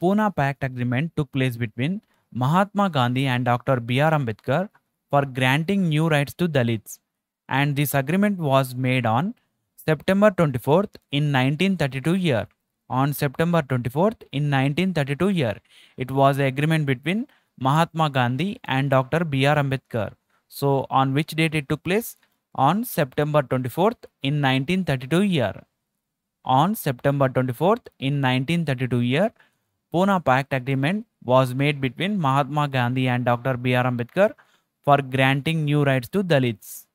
Pune Pact agreement took place between Mahatma Gandhi and Dr. B.R. Ambedkar for granting new rights to Dalits. And this agreement was made on September 24th in 1932 year. On September 24th in 1932 year, it was an agreement between Mahatma Gandhi and Dr. B.R. Ambedkar. So on which date it took place? On September 24th in 1932 year. On September 24th in 1932 year, Pune Pact Agreement was made between Mahatma Gandhi and Dr. B.R. Ambedkar for granting new rights to Dalits.